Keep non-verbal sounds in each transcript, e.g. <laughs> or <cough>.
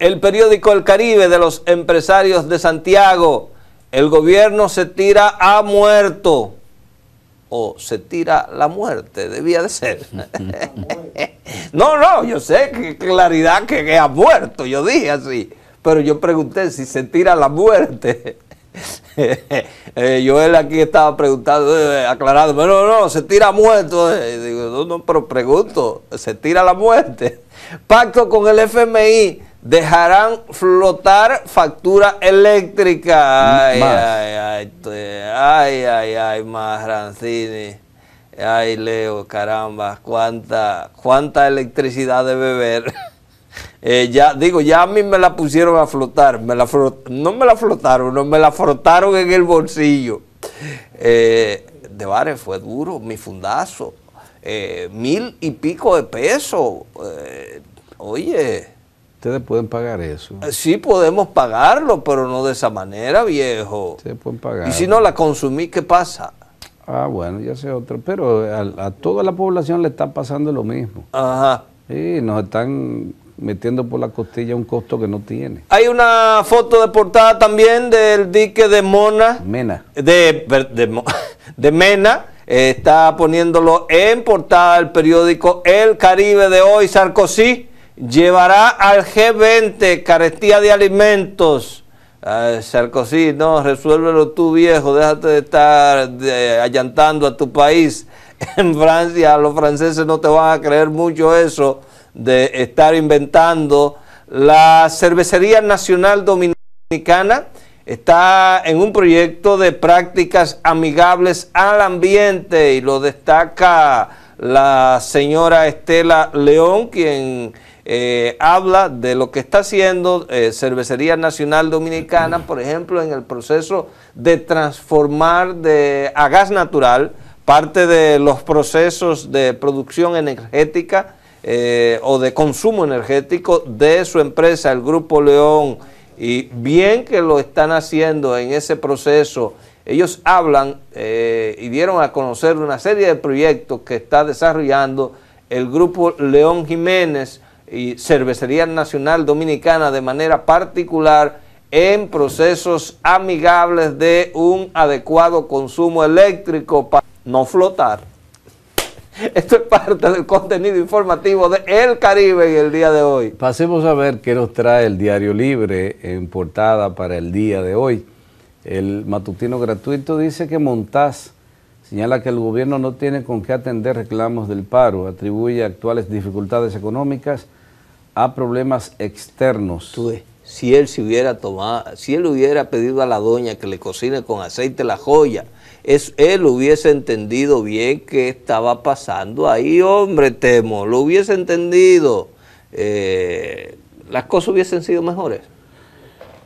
El periódico El Caribe de los empresarios de Santiago. El gobierno se tira a muerto. O se tira la muerte, debía de ser. <laughs> no, no, yo sé que claridad que, ha muerto, yo dije así. Pero yo pregunté si se tira la muerte. yo <laughs> eh, él aquí estaba preguntando, eh, aclarando, pero no, no, se tira muerto. Eh, digo, no, no, pero pregunto, se tira la muerte. Pacto con el FMI dejarán flotar factura eléctrica. Ay, ay, ay, ay, ay, ay, más Ay, Leo, caramba, cuánta, cuánta electricidad de beber. <laughs> Eh, ya, digo, ya a mí me la pusieron a flotar, me la no me la flotaron, no me la frotaron en el bolsillo. Eh, de bares fue duro, mi fundazo, eh, mil y pico de peso oye, Ustedes pueden pagar eso. Eh, sí, podemos pagarlo, pero no de esa manera, viejo. Ustedes pueden pagar. Y si no la consumí, ¿qué pasa? Ah, bueno, ya sé otro. Pero a, toda la población le está pasando lo mismo. Ajá. Y nos están metiendo por la costilla un costo que no tiene. Hay una foto de portada también del dique de Mona. Mena. De, de, <laughs> de Mena. Eh, está poniéndolo en portada el periódico El Caribe de hoy, Sarkozy llevará al G20 carestía de alimentos. Sarkozy, no, resuélvelo tú viejo, déjate de estar allantando a tu país. <laughs> En Francia los franceses no te van a creer mucho eso de estar inventando. La Cervecería Nacional Dominicana está en un proyecto de prácticas amigables al ambiente y lo destaca la señora Estela León, quien eh, habla de lo que está haciendo eh, Cervecería Nacional Dominicana, por ejemplo, en el proceso de transformar de, a gas natural parte de los procesos de producción energética eh, o de consumo energético de su empresa, el Grupo León, y bien que lo están haciendo en ese proceso ellos hablan eh, y dieron a conocer una serie de proyectos que está desarrollando el grupo León Jiménez y Cervecería Nacional Dominicana de manera particular en procesos amigables de un adecuado consumo eléctrico para no flotar. <laughs> Esto es parte del contenido informativo de El Caribe en el día de hoy. Pasemos a ver qué nos trae el Diario Libre en portada para el día de hoy. El matutino gratuito dice que Montaz señala que el gobierno no tiene con qué atender reclamos del paro, atribuye actuales dificultades económicas a problemas externos. si él se hubiera tomado, si él hubiera pedido a la doña que le cocine con aceite la joya, él hubiese entendido bien qué estaba pasando ahí, hombre Temo, lo hubiese entendido, eh, las cosas hubiesen sido mejores.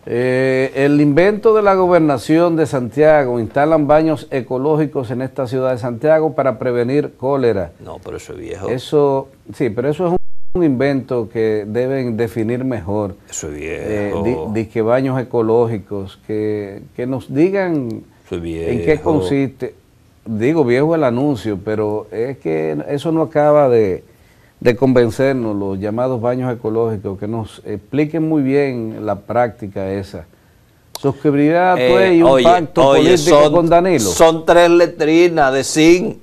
Eh, el invento de la gobernación de Santiago, instalan baños ecológicos en esta ciudad de Santiago para prevenir cólera. No, pero eso es viejo. Eso, sí, pero eso es un invento que deben definir mejor. Eso es eh, viejo. Dice baños ecológicos, que, que nos digan en qué consiste. Digo, viejo el anuncio, pero es que eso no acaba de, de convencernos, los llamados baños ecológicos, que nos expliquen muy bien la práctica esa. Suscribirá tu eh, pues, un pacto político con Danilo. Son tres letrinas de zinc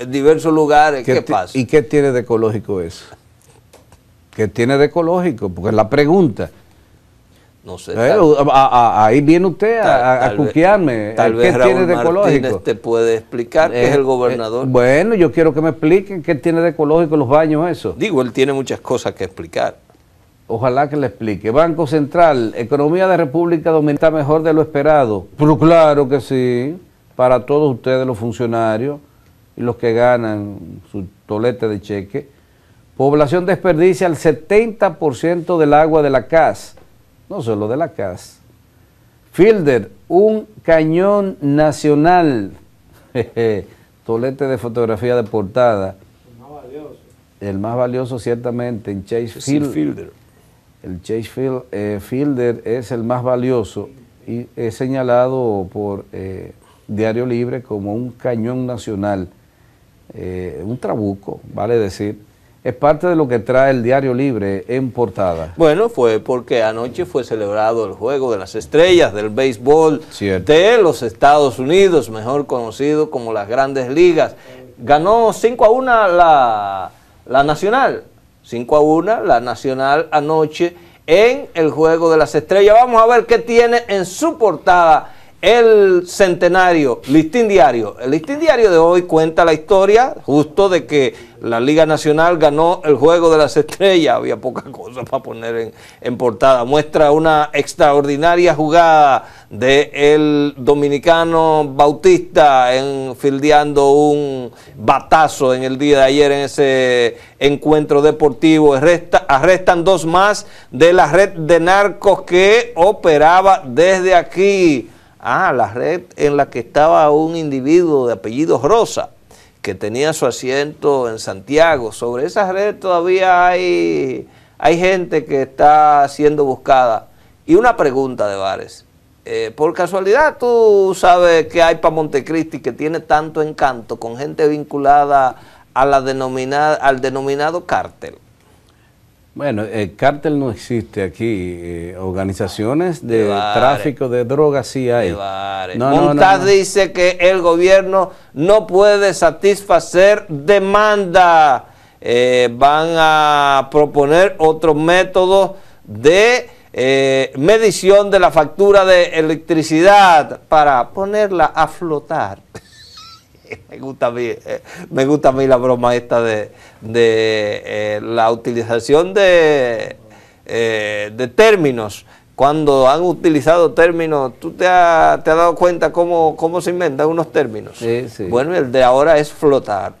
en diversos lugares. ¿Qué, ¿Qué pasa? ¿Y qué tiene de ecológico eso? ¿Qué tiene de ecológico? Porque es la pregunta. No sé. Eh, ahí viene usted a, cuquearme. Eh, tiene de te puede explicar, es eh, el gobernador. bueno, yo quiero que me expliquen qué tiene de ecológico los baños, eso. Digo, él tiene muchas cosas que explicar. Ojalá que le explique. Banco Central, economía de República Dominicana mejor de lo esperado. Pero claro que sí, para todos ustedes los funcionarios y los que ganan su tolete de cheque. Población desperdicia el 70% del agua de la CAS no solo de la casa. Fielder, un cañón nacional. <laughs> tolete de fotografía de portada. El más valioso. El más valioso ciertamente en Chase Field. Fielder. El Chase Field, eh, Fielder es el más valioso y es señalado por eh, Diario Libre como un cañón nacional. Eh, un trabuco, vale decir es parte de lo que trae el Diario Libre en portada. Bueno, fue porque anoche fue celebrado el Juego de las Estrellas del béisbol de los Estados Unidos, mejor conocido como las grandes ligas. Ganó 5 a 1 la, la Nacional, 5 a 1 la Nacional anoche en el Juego de las Estrellas. Vamos a ver qué tiene en su portada el centenario, listín diario. El listín diario de hoy cuenta la historia justo de que la Liga Nacional ganó el Juego de las <laughs> Estrellas. Había poca cosa para poner en, portada. Muestra una extraordinaria jugada del dominicano Bautista en, fildeando un batazo en el día de ayer en ese encuentro deportivo. arrestan dos más de la red de narcos que operaba desde aquí Ah, la red en la que estaba un individuo de apellido Rosa, que tenía su asiento en Santiago. Sobre esa red todavía hay, hay gente que está siendo buscada. Y una pregunta de Vares. Eh, por casualidad tú sabes que hay para Montecristi que tiene tanto encanto con gente vinculada a la denominada, al denominado cártel. Bueno, el cártel no existe aquí. Eh, organizaciones de, tráfico de drogas sí hay. No, dice que el gobierno no puede satisfacer demanda. Eh, van a proponer otros métodos de eh, medición de la factura de electricidad para ponerla a flotar. <laughs> me gusta a mí, eh, me gusta a mí la broma esta de, eh, la utilización de, eh, de términos. Cuando han utilizado términos, ¿tú te, has dado cuenta cómo, se inventan unos términos? Sí, sí. Bueno, el de ahora es flotar.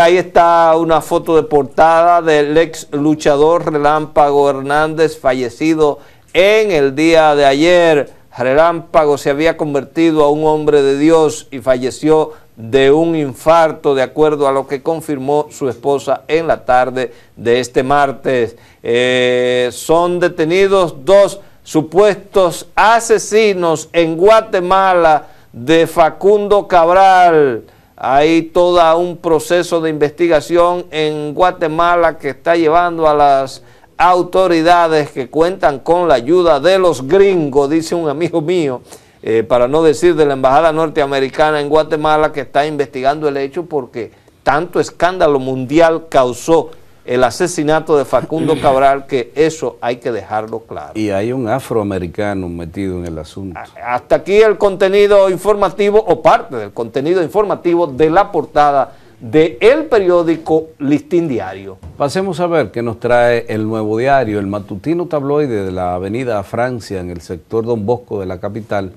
ahí está una foto de portada del ex luchador Relámpago Hernández, fallecido en el día de ayer. Relámpago se había convertido a un hombre de Dios y falleció de un infarto, de acuerdo a lo que confirmó su esposa en la tarde de este martes. Eh, son detenidos dos supuestos asesinos en Guatemala de Facundo Cabral. Hay todo un proceso de investigación en Guatemala que está llevando a las autoridades que cuentan con la ayuda de los gringos, dice un amigo mío, eh, para no decir de la Embajada Norteamericana en Guatemala, que está investigando el hecho porque tanto escándalo mundial causó el asesinato de Facundo <clears throat> Cabral, que eso hay que dejarlo claro. Y hay un afroamericano metido en el asunto. Ah, hasta aquí el contenido informativo, o parte del contenido informativo de la portada de periódico Listín Diario. Pasemos a ver qué nos trae el nuevo diario, el matutino tabloide de la avenida Francia en el sector Don Bosco de la capital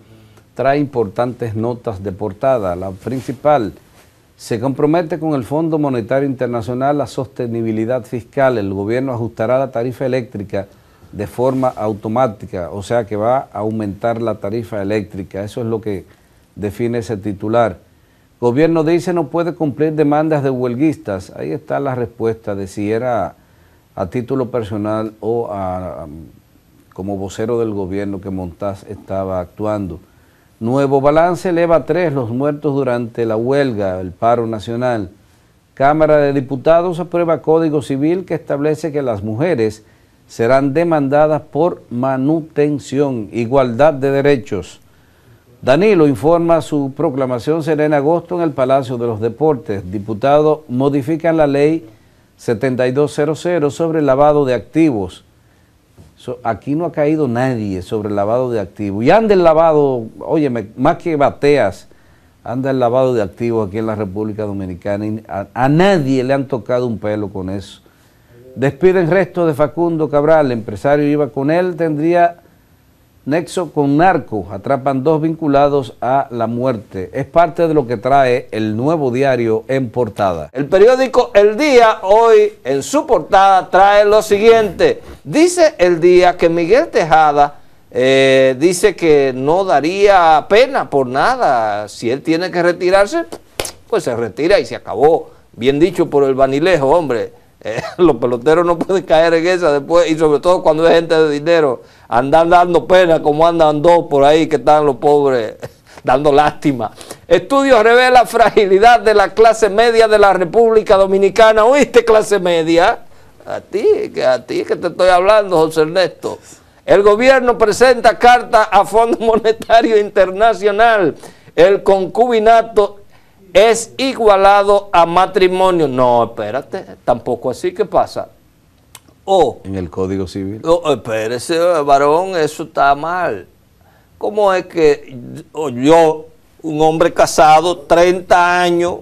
trae importantes notas de portada. La principal se compromete con el Fondo Monetario Internacional la sostenibilidad fiscal. El gobierno ajustará la tarifa eléctrica de forma automática, o sea que va a aumentar la tarifa eléctrica. Eso es lo que define ese titular. Gobierno dice no puede cumplir demandas de huelguistas. Ahí está la respuesta de si era a título personal o a, um, como vocero del gobierno que Montaz estaba actuando. Nuevo balance eleva tres los muertos durante la huelga, el paro nacional. Cámara de Diputados aprueba Código Civil que establece que las mujeres serán demandadas por manutención, igualdad de derechos. Danilo informa su proclamación será en agosto en el Palacio de los Deportes. Diputados modifican la ley 7200 sobre el lavado de activos aquí no ha caído nadie sobre el lavado de activos. Y anda el lavado, oye, más que bateas, anda el lavado de activos aquí en la República Dominicana. Y a, nadie le han tocado un pelo con eso. Despiden resto de Facundo Cabral, el empresario iba con él, tendría Nexo con narco atrapan dos vinculados a la muerte. Es parte de lo que trae el nuevo diario en portada. El periódico El Día hoy en su portada trae lo siguiente. Dice El Día que Miguel Tejada eh, dice que no daría pena por nada. Si él tiene que retirarse, pues se retira y se acabó. Bien dicho por el vanilejo, hombre. Eh, <laughs> los peloteros no pueden caer en esa después, y sobre todo cuando hay gente de dinero, andan dando pena como andan dos por ahí que están los pobres <laughs> dando lástima. Estudios revela fragilidad de la clase media de la República Dominicana. ¿Oíste clase media? A ti, a ti que te estoy hablando, José Ernesto. El gobierno presenta carta a Fondo Monetario Internacional. El concubinato es igualado a matrimonio. No, espérate, tampoco así. ¿Qué pasa? O, en el Código Civil. No, espérese, varón, eso está mal. ¿Cómo es que yo, un hombre casado, 30 años,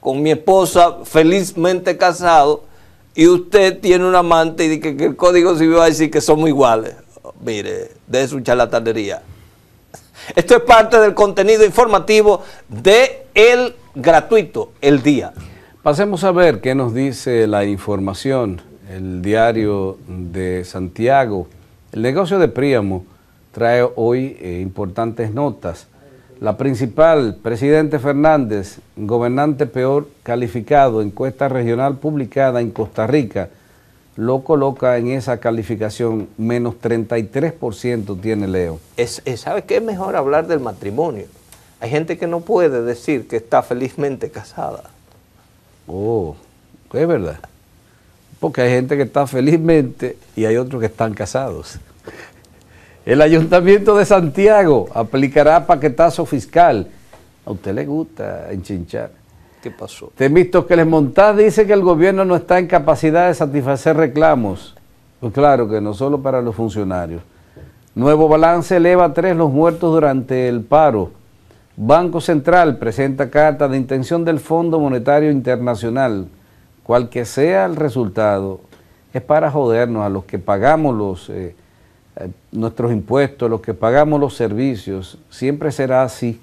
con mi esposa, felizmente casado, y usted tiene un amante y que, que el Código Civil va a decir que somos iguales? Mire, de su charlatanería. Esto es parte del contenido informativo de El Gratuito, El Día. Pasemos a ver qué nos dice la información, el diario de Santiago. El negocio de Príamo trae hoy eh, importantes notas. La principal, presidente Fernández, gobernante peor calificado, encuesta regional publicada en Costa Rica, lo coloca en esa calificación, menos 33% tiene Leo. Es, ¿Sabe qué es mejor hablar del matrimonio? Hay gente que no puede decir que está felizmente casada. Oh, es verdad. Porque hay gente que está felizmente y hay otros que están casados. El Ayuntamiento de Santiago aplicará paquetazo fiscal. A usted le gusta enchinchar. ¿Qué pasó? que les Montás dice que el gobierno no está en capacidad de satisfacer reclamos. Pues claro que no solo para los funcionarios. Nuevo balance eleva tres los muertos durante el paro. Banco Central presenta carta de intención del Fondo Monetario Internacional. Cual que sea el resultado, es para jodernos a los que pagamos los, eh, eh, nuestros impuestos, a los que pagamos los servicios. Siempre será así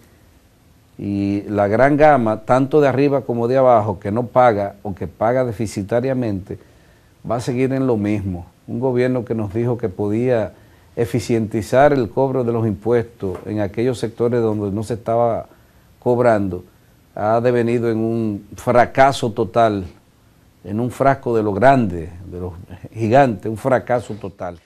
y la gran gama, tanto de arriba como de abajo, que no paga o que paga deficitariamente, va a seguir en lo mismo. Un gobierno que nos dijo que podía eficientizar el cobro de los impuestos en aquellos sectores donde no se estaba cobrando, ha devenido en un fracaso total, en un frasco de lo grande, de los gigantes, un fracaso total.